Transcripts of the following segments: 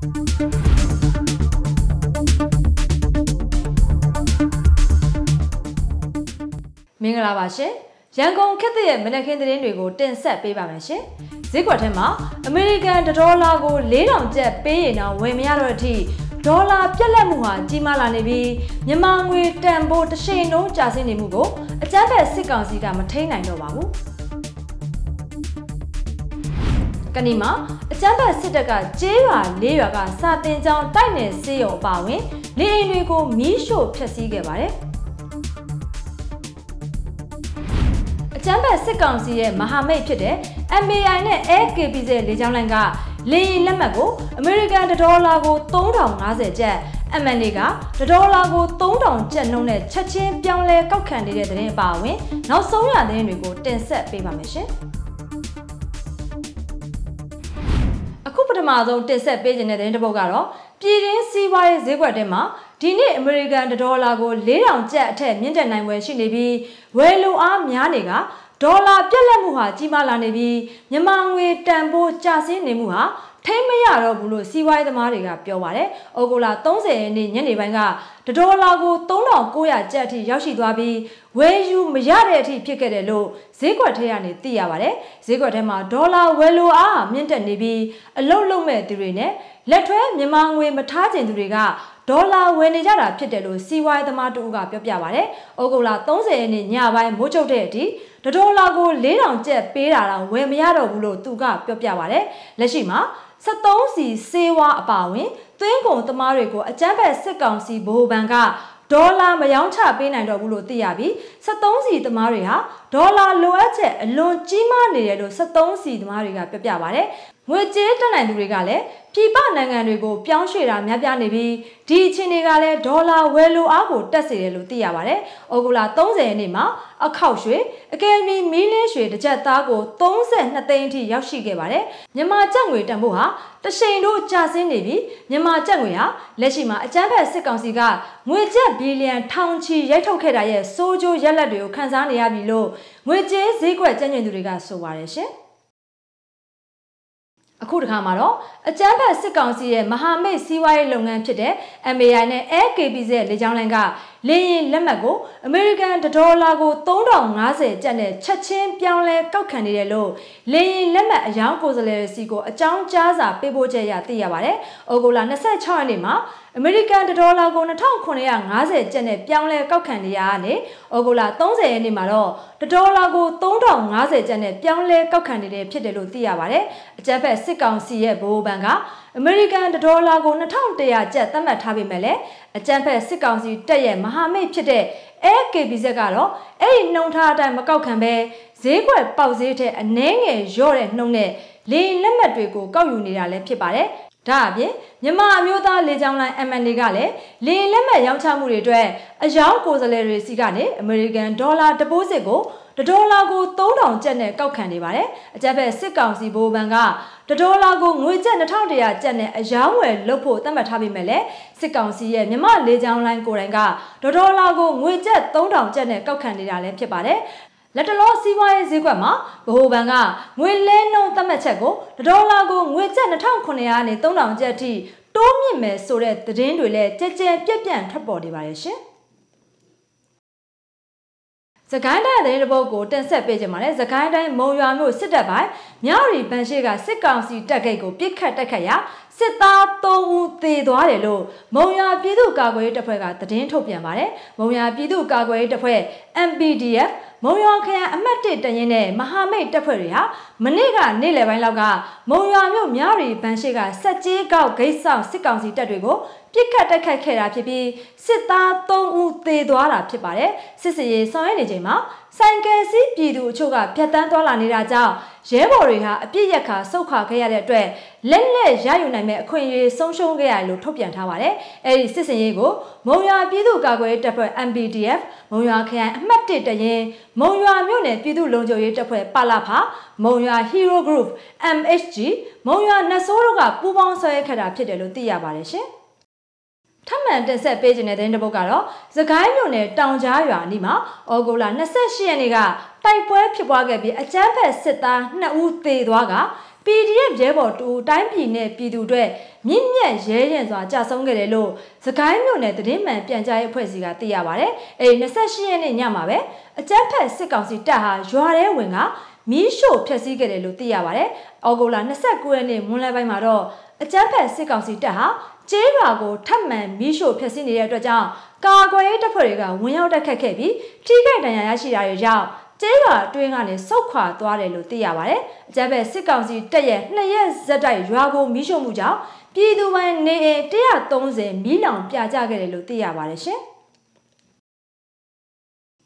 မင်္ဂလာပါရှင်။ရန်ကုန်ခေတ်သစ်ရဲ့မနက်ခင်းသတင်းတွေကိုတင်ဆက်ပေးပါမယ်ရှင်။ဈေးကွက်ထဲမှာ အမေရိကန်ဒေါ်လာကို4000ကျပ်ပေးရင်တော့ဝယ်မရတော့တဲ့အထိဒေါ်လာပြက်လက်မှုဟာကြီးမားလာနေပြီးမြန်မာငွေတန်ဖိုးတစ်ချိန်လုံးကျဆင်းနေမှုကို အကြမ်းဖက်စစ်ကောင်စီကမထိန်နိုင်တော့ပါဘူး။ကနေမှာအကြမ်းဖက်စစ်တပ်ကကျေးရွာလေးရွာကစာတင်ကျောင်းတိုက်နယ်စေးရုံအပါအဝင်နေအိမ်တွေကို မီးရှို့ဖျက်ဆီးခဲ့ပါတယ်။အကြမ်းဖက်စစ်ကောင်စီရဲ့မဟာမိတ်ဖြစ်တဲ့ MAI နဲ့ AKPZ လေကြောင်းလိုင်းကလေရင်လက်မှတ်ကို အမေရိကန်ဒေါ်လာကို3050ကျပ်အမန်တွေကဒေါ်လာကို3000ကျပ်နှုန်းနဲ့ချက်ချင်းပြောင်းလဲကောက်ခံနေတဲ့သတင်းအပါအဝင်နောက်ဆုံးရသတင်းတွေကိုတင်ဆက်ပေးပါမယ်ရှင်။ထမဆုံးတင်ဆက်ပေးခြင်းတဲ့သတင်းတစ်ပုဒ်ကတော့ပြည်ရင်းစီးပွားရေးဈေးကွက်ထဲမှာဒီနေ့အမေရိကန်ဒေါ်လာကို4000ကျပ်အထက်မြင့်တက်နိုင်ွယ်ရှိနေပြီးဝယ်လိုအားများနေကဒေါ်လာပြက်လက်မှုဟာကြီးမားလာနေပြီးမြန်မာငွေတန်ဖိုးကျဆင်းနေမှုဟာထိမရတော့ဘူးလို့စီးပွားရေးသမားတွေကပြောပါတယ်။အော်ဂိုလာ30ရက်နေ့ညနေပိုင်းကဒေါ်လာကို3900ကျပ်အထိရောက်ရှိသွားပြီးဝယ်ယူမရတဲ့အထိဖြစ်ခဲ့တယ်လို့ဈေးကွက်ထဲကနေသိရပါတယ်။ဈေးကွက်ထဲမှာဒေါ်လာဝယ်လိုအားမြင့်တက်နေပြီးအလုတ်လုတ်မဲ့သူတွေနဲ့လက်ထွဲမြန်မာငွေမထားကျင်သူတွေကဒေါ်လာဝယ်နေကြတာဖြစ်တယ်လို့စီးပွားရေးသမားတူကပြောပြပါတယ်။အော်ဂိုလာ30ရက်နေ့ညပိုင်းမိုးချုပ်တဲ့အထိဒေါ်လာကို4000ကျပ်ပေးတာတော့ဝယ်မရတော့ဘူးလို့သူကပြောပြပါတယ်လက်ရှိမှာ73စီစေဝါအပါဝင်သွင်းကုန်သမားတွေကိုအကြမ်းဖက်စစ်ကောင်စီဗဟိုဘဏ်ကဒေါ်လာမယောင်းချပေးနိုင်တော့ဘူးလို့သိရပြီး73စီသမားတွေဟာဒေါ်လာလိုအပ်ချက်အလွန်ကြီးမားနေတယ်လို့73စီသမားတွေကပြောပြပါတယ်ငွေကြေးတက်နိုင်သူတွေကလည်းပြည်ပနိုင်ငံတွေကိုပြောင်းရွှေ့တာများပြားနေပြီးဒီအခြေအနေကလည်းဒေါ်လာဝယ်လိုအားကိုတက်စေတယ်လို့သိရပါတယ်။ဩဂုတ်လ30ရက်နေ့မှာအခောက်ရွှေအကယ်ဒမီမီးလင်းရွှေတစ်ကြက်သားကို32သိန်းအထိရောက်ရှိခဲ့ပါတယ်မြန်မာကျပ်ငွေတန်ဖိုးဟာတရှိန်တို့ကျဆင်းနေပြီးမြန်မာကျပ်ငွေဟာလက်ရှိမှာ အကြမ်းဖက်စစ်ကောင်စီကငွေကျပ်ဘီလီယံထောင်ချီရိုက်ထုတ်ခဲ့တာရဲ့စိုးကျိုးရက်လက်တွေကိုခန်းစားနေရပြီလို့ငွေကြေးဈေးကွက်ကြံ့ညင်သူတွေကဆိုပါတယ်ရှင်အခုတခါမှာတော့အကြမ်းဖက်စစ်ကောင်စီရဲ့မဟာမိတ်စီးပွားရေးလုပ်ငန်းဖြစ်တဲ့ MAI နဲ့ AKPZ ရဲ့လေကြောင်းလိုင်းကလေရင်လက်မှတ်ကိုအမေရိကန်ဒေါ်လာကို3050ကျပ်နဲ့ချက်ချင်းပြောင်းလဲကောက်ခံနေတယ်လို့လေရင်လက်မှတ်အယောင်ကိုယ်စားလှယ်စီကိုအကြောင်းကြားစာပေးပို့ချက်ရသိရပါတယ်။ဩဂုတ်လ26ရက်နေ့မှာအမေရိကန်ဒေါ်လာကို2950ကျပ်နဲ့ပြောင်းလဲကောက်ခံနေရတယ်။ဩဂုတ်လ30ရက်နေ့မှာတော့ဒေါ်လာကို3050ကျပ်နဲ့ပြောင်းလဲကောက်ခံနေတယ်ဖြစ်တယ်လို့သိရပါတယ်။အကြက်ဖက်စစ်ကောင်စီရဲ့ဗဟိုဘဏ်ကအမေရိကန်ဒေါ်လာကို2100ကျပ်သတ်မှတ်ထားပေမဲ့လည်းအကြံဖက်စစ်ကောင်စီတက်ရဲ့မဟာမိတ်ဖြစ်တဲ့ AKBZ ကတော့အဲ့ဒီနှုံထားအတိုင်းမကောက်ခံပဲဈေးကွက်ပေါက်ဈေးထက်အနည်းငယ်လျော့တဲ့နှုံနဲ့လေလက်မှတ်တွေကိုကောက်ယူနေတာလည်းဖြစ်ပါတယ်။ဒါအပြင် မြန်မာအမျိုးသားလေကြောင်းလိုင်း MNA ကလည်းလေလက်မှတ်ရောင်းချမှုတွေအတွက်အယောက်ကိုယ်စားလှယ်တွေစီကနေအမေရိကန်ဒေါ်လာတပိုးစစ်ကို1ဒေါ်လာကို3000ကျပ်နဲ့ကောက်ခံနေပါတယ်။အကြက်ဘက်စစ်ကောင်စီဘိုးဘန်က1ဒေါ်လာကိုငွေကျပ်2100ကျပ်နဲ့အယောင်းဝယ်လုပ်ဖို့သတ်မှတ်ထားပြီးမြဲလေစစ်ကောင်စီရဲ့မြမလေးချောင်းလိုင်းကိုယ်တိုင်ကဒေါ်လာကိုငွေကျပ်3000ကျပ်နဲ့ကောက်ခံနေတာလည်းဖြစ်ပါတယ်။လက်တလောစီးပွားရေးဈေးကွက်မှာဗဟိုဘဏ်ကငွေလဲနှုန်းသတ်မှတ်ချက်ကိုဒေါ်လာကိုငွေကျပ်2900နဲ့3000ကျပ်အထိတိုးမြင့်မယ်ဆိုတဲ့သတင်းတွေလည်းကြဲကြဲပြက်ပြန့်ထွက်ပေါ်နေပါတယ်ရှင်။။သခိုင်းတိုင်းသတင်းတပုတ်ကိုတင်ဆက်ပေးကြပါမယ်။သခိုင်းတိုင်းမုံရွာမြို့စစ်တပ်ပိုင်းမြောက်ရီဘန်ရှိကစစ်ကောင်စီတပ်ဂိတ်ကိုပြစ်ခတ်တိုက်ခတ်ရာစစ်သား3ဦးသေသွားတယ်လို့မုံရပြည်သူ့ကာကွယ်ရေးတပ်ဖွဲ့ကသတင်းထုတ်ပြန်ပါတယ်။မုံရပြည်သူ့ကာကွယ်ရေးတပ်ဖွဲ့ MPDF မုံရွာခရိုင်အမှတ်၁တရင်နဲ့မဟာမိတ်တပ်ဖွဲ့တွေဟာမနေ့ကနေ့လယ်ပိုင်းလောက်ကမုံရွာမြို့မြရီဘန်ရှိက စက်ကြီးကောက်ဂိတ်ဆောင်စစ်ကောင်စီတပ်တွေကိုပြစ်ခတ်တိုက်ခတ်ခဲ့တာဖြစ်ပြီးစစ်သား၃ဦးသေသွားတာဖြစ်ပါတယ်။စစ်စည်ရေးဆောင်ရွက်နေချိန်မှာဆိုင်ကယ်စီးပြည်သူအချို့ကဖြတ်တန်းသွားလာနေတာကြောင့်ရဲဘော်တွေဟာအပြစ်ရက်ခါဆုတ်ခွာခဲ့ရတဲ့အတွက်လက်လက်ရယူနိုင်မဲ့အခွင့်အရေးဆုံးရှုံးခဲ့ရတယ်လို့ထုတ်ပြန်ထားပါတယ်။အဲဒီစစ်စင်ရေးကိုမုံရွာပြည်သူ့ကာကွယ်တပ်ဖွဲ့ MPDF မုံရွာခရိုင်အမှတ်၁တရင်မုံရွာမြို့နယ်ပြည်သူ့လုံခြုံရေးတပ်ဖွဲ့ပါလာဖာမုံရွာ Hero Group MHG မုံရွာနတ်ဆိုးတို့ကပူးပေါင်းဆွဲခဲ့တာဖြစ်တယ်လို့သိရပါတယ်ရှင်။ထပ်မံတင်ဆက်ပေးခြင်းတဲ့သတင်းတစ်ပုဒ်ကတော့သခိုင်းမြို့နယ်တောင်ကြားရွာနီးမှာဩဂုတ်လ28ရက်နေ့ကတိုက်ပွဲဖြစ်ပွားခဲ့ပြီးအကြမ်းဖက်စစ်သား2ဦးသေသွားက PDF ရဲဘော်တူတိုင်းပြည်နဲ့ပြည်သူတွေမြင့်မြတ်ရဲရင်စွာကြာဆုံးခဲ့တယ်လို့သခိုင်းမြို့နယ်သတင်းမှန်ပြန်ကြားရေးအဖွဲ့စီကသိရပါဗျ။အဲ28ရက်နေ့ညမှာပဲအကြမ်းဖက်စစ်ကောင်စီတပ်ဟာရွာထဲဝင်ကမီးရှို့ဖျက်ဆီးခဲ့တယ်လို့သိရပါဗျ။ဩဂုတ်လ29ရက်နေ့မွန်းလပိုင်းမှာတော့အကြမ်းဖက်စစ်ကောင်စီတပ်ဟာကျေးရွာကိုထပ်မံမီးရှို့ဖျက်ဆီးနေတဲ့အတွက်ကြောင့်ကာကွယ်ရေးတပ်ဖွဲ့တွေကဝင်ရောက်တိုက်ခတ်ခဲ့ပြီးထိခိုက်ဒဏ်ရာရရှိတာတွေကြောင့်ကျေးရွာအတွင်းကနေဆုတ်ခွာသွားတယ်လို့သိရပါတယ်။အကြမ်းဖက်စစ်ကောင်စီတပ်ရဲ့နှစ်ရက်ဇက်တိုက်ရွာကိုမီးရှို့မှုကြောင့်ပြည်သူပိုင်းနေအိမ်130မီးလောင်ပြကျခဲ့တယ်လို့သိရပါတယ်ရှင်။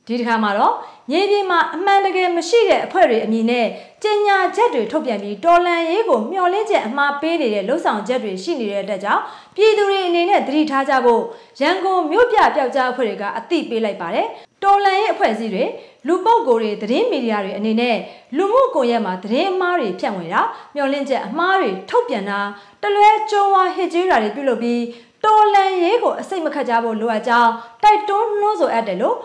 ဒီတစ်ခါမှာတော့မြေပြင်မှာအမှန်တကယ်မရှိတဲ့အဖွဲ့တွေအမည်နဲ့ကြေညာချက်တွေထုတ်ပြန်ပြီးတော်လန်ရေးကိုမျှော်လင့်ချက်အမှားပေးနေတဲ့လှုပ်ဆောင်ချက်တွေရှိနေတဲ့အတွက်ကြောင့်ပြည်သူတွေအနေနဲ့သတိထားကြဖို့ရန်ကုန်မြို့ပြပျောက်ကြားအဖွဲ့တွေကအသိပေးလိုက်ပါတယ်တော်လန်ရေးအဖွဲ့အစည်းတွေလူပုဂ္ဂိုလ်တွေသတင်းမီဒီယာတွေအနေနဲ့လူမှုကွန်ရက်မှာသတင်းအမှားတွေဖြန့်ဝေတာမျှော်လင့်ချက်အမှားတွေထုတ်ပြန်တာတလွဲကျုံဝါဟစ်ကြေးတာတွေပြုလုပ်ပြီးတော်လန်ရေးကိုအစိတ်မခတ်ကြဖို့လိုအပ်ကြောင်းတိုက်တွန်းနှိုးဆော်အပ်တယ်လို့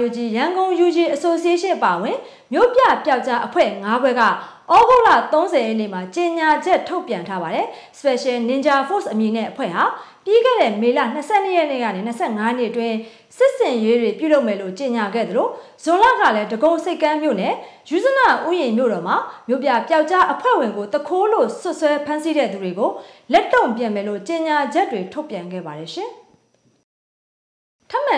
YUG ရန်ကုန် UG Association ပါဝင်မြို့ပြပျောက်ကြားအဖွဲ့၅ဘွဲ့ကဩဂုတ်လ30ရက်နေ့မှာကြေညာချက်ထုတ်ပြန်ထားပါတယ် Special Ninja Force အမည်နဲ့အဖွဲ့ဟာပြီးခဲ့တဲ့မေလ22ရက်နေ့ကနေ25နေ့အတွင်းစစ်စင်ရေးတွေပြုလုပ်မယ်လို့ကြေညာခဲ့သလိုဇွန်လကလည်းတကုံစိတ်ကမ်းမြို့နယ်ယူဇနာဥယျာဉ်မြို့တော်မှာမြို့ပြပျောက်ကြားအဖွဲ့ဝင်ကိုတခိုးလို့ဆွဆွဲဖမ်းဆီးတဲ့သူတွေကိုလက်တုံပြန်မယ်လို့ကြေညာချက်တွေထုတ်ပြန်ခဲ့ပါတယ်ရှင်။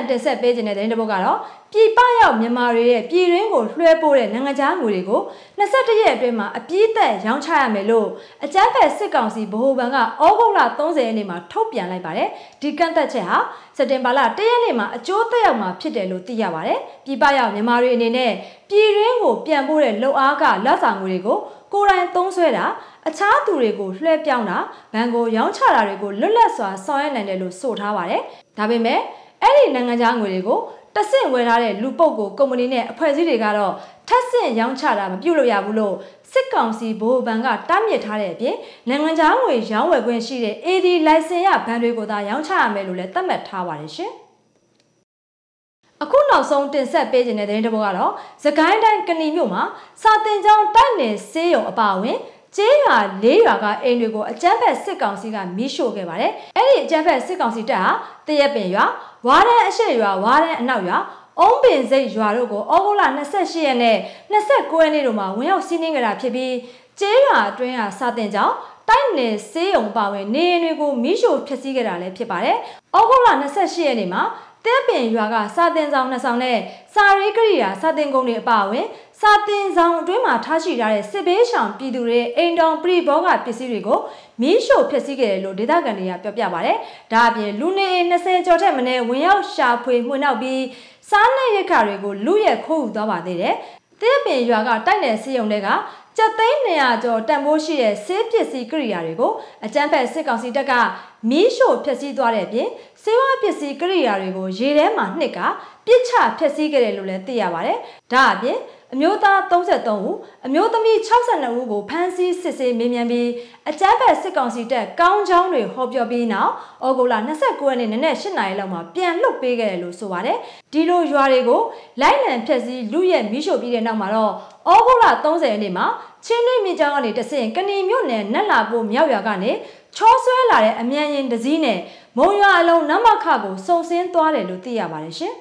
န်တင်ဆက်ပေးခြင်းတဲ့တဲ့ဘုတ်ကတော့ပြည်ပရောက်မြန်မာတွေရဲ့ပြည်ရင်းကိုလွှဲပို့တဲ့နိုင်ငံခြားငွေတွေကို21ရက်အတွင်းမှာအပြည့်သက်ရောင်းချရမယ်လို့အကြမ်းဖက်စစ်ကောင်စီဗဟိုဘဏ်ကဩဂုတ်လ30ရက်နေ့မှာထုတ်ပြန်လိုက်ပါတယ်။ဒီကန့်သက်ချက်ဟာစက်တင်ဘာလ1ရက်နေ့မှာအကျိုးသက်ရောက်မှာဖြစ်တယ်လို့သိရပါတယ်။ပြည်ပရောက်မြန်မာတွေအနေနဲ့ပြည်ရင်းကိုပြန်ပို့တဲ့လုပ်အားကလက်ဆောင်ငွေတွေကိုကိုယ်တိုင်သုံးဆွဲတာအခြားသူတွေကို လွှဲပြောင်းတာဘဏ်ကို ရောင်းချတာတွေကိုလွတ်လပ်စွာဆောင်ရွက်နိုင်တယ်လို့ဆိုထားပါတယ်။ဒါပေမဲ့အဲ့ဒီနိုင်ငံခြားငွေတွေကိုတဆင့်ဝယ်ထားတဲ့လူပုတ်ကိုကုမ္ပဏီနဲ့အဖွဲ့အစည်းတွေကတော့ထပ်ဆင့်ရောင်းချတာမပြုတ်လို့ရဘူးလို့စစ်ကောင်စီဘိုးဘဏ်ကတားမြစ်ထားတဲ့အပြင်နိုင်ငံခြားငွေရောင်းဝယ်ခွင့်ရှိတဲ့ AD လိုင်စင်ရဘဏ်တွေကိုသာရောင်းချရမယ်လို့လည်းသတ်မှတ်ထားပါတယ်ရှင်။အခုနောက်ဆုံးတင်ဆက်ပေးခြင်းတဲ့သတင်းတစ်ပုဒ်ကတော့သခိုင်းတိုင်းကဏီမြို့မှာစာတင်ကျောင်းတိုက်နယ်ဆေးရုံအပါအဝင်ကျေးရွာ၄ရွာကအိမ်တွေကိုအကြမ်းဖက်စစ်ကောင်စီကမီးရှို့ခဲ့ပါတယ်။အဲ့ဒီအကြမ်းဖက်စစ်ကောင်စီတပ်ဟာတရက်ပင်ရွာဝါဒန်အရှိရွာဝါဒန်အနောက်ရွာအုံးပင်စိတ်ရွာတို့ကိုဩဂုတ်လ28ရက်နဲ့29ရက်နေ့တို့မှာဝင်ရောက်စီးနင်းကြတာဖြစ်ပြီးကျေးရွာအတွင်းဟာစာတင်ကြောင်းတိုက်နယ်စေးုံပါဝင်နေအိမ်တွေကိုမီးရှို့ဖျက်ဆီးခဲ့တာလည်းဖြစ်ပါတယ်။ဩဂုတ်လ28ရက်နေ့မှာတဲပင်ရွာကစာတင်ဆောင်နှစ်ဆောင်နဲ့စာရေးကိရိယာစာတင်ကုန်တွေအပါအဝင်စာတင်ဆောင်အတွင်းမှာထားရှိထားတဲ့စစ်ဘေးရှောင်ပြည်သူတွေအိမ်တောင်ပြည်ဘောကပစ္စည်းတွေကိုမီးရှို့ဖျက်ဆီးခဲ့တယ်လို့ဒေသခံတွေကပြောပြပါဗျ။ဒါအပြင်လူနေ20ကျော်ထက်မနည်းဝင်ရောက်ရှာဖွေမှွေနောက်ပြီးစားနပ်ရိက္ခာတွေကိုလူရဲခိုးယူသွားပါသေးတယ်။တဲပင်ရွာက တိုက်နယ်စီယုံတွေကကြက်သိန်း100ကျော်တန်ဖိုးရှိတဲ့ဆေးပစ္စည်းကိရိယာတွေကိုအကြမ်းဖက်စစ်ကောင်စီတပ်ကမီးရှို့ဖျက်ဆီးသွားတဲ့အပြင်ဆေးဝါးပစ္စည်းကိရိယာတွေကိုရေထဲမှာနှစ်ကပြစ်ချဖျက်ဆီးခဲ့တယ်လို့လည်းသိရပါတယ်။ဒါအပြင်အမျိုးသား33ဦးအမျိုးသမီး62ဦးကိုဖမ်းဆီးစစ်ဆေးမေးမြန်းပြီးအကြမ်းဖက်စစ်ကောင်စီတပ်ကောင်းချောင်းတွေဟောပြောပြီးနောက်ဩဂုတ်လ29ရက်နေ့နနက်8နာရီလောက်မှာပြန်လွတ်ပေးခဲ့တယ်လို့ဆိုပါတယ်ဒီလိုရွာတွေကိုလိုက်လံဖျက်ဆီးလူရဲမိရှို့ပြီးတဲ့နောက်မှာတော့ဩဂုတ်လ30ရက်နေ့မှာချင်းနှင်းမြစ်ကြောင်းကနေတဆင့်ကနေမြို့နယ်နတ်လာကိုမြောက်ရွာကနေချောဆွဲလာတဲ့အမြန်ရင်တစည်းနဲ့မုံရွာအလုံးနမခကိုစုံစင်းသွားတယ်လို့သိရပါတယ်ရှင်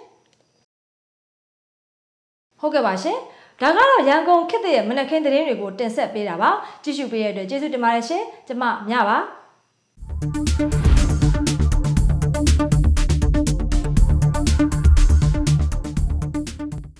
ဟုတ်ကဲ့ပါရှင်။ဒါကတော့ရန်ကုန်ခေတ်ရဲ့မနက်ခင်းသတင်းတွေကိုတင်ဆက်ပေးတာပါ ကြည့်ရှုပေးရတဲ့အတွက်ကျေးဇူးတင်ပါတယ်ရှင်ကျွန်မမြပါ thank you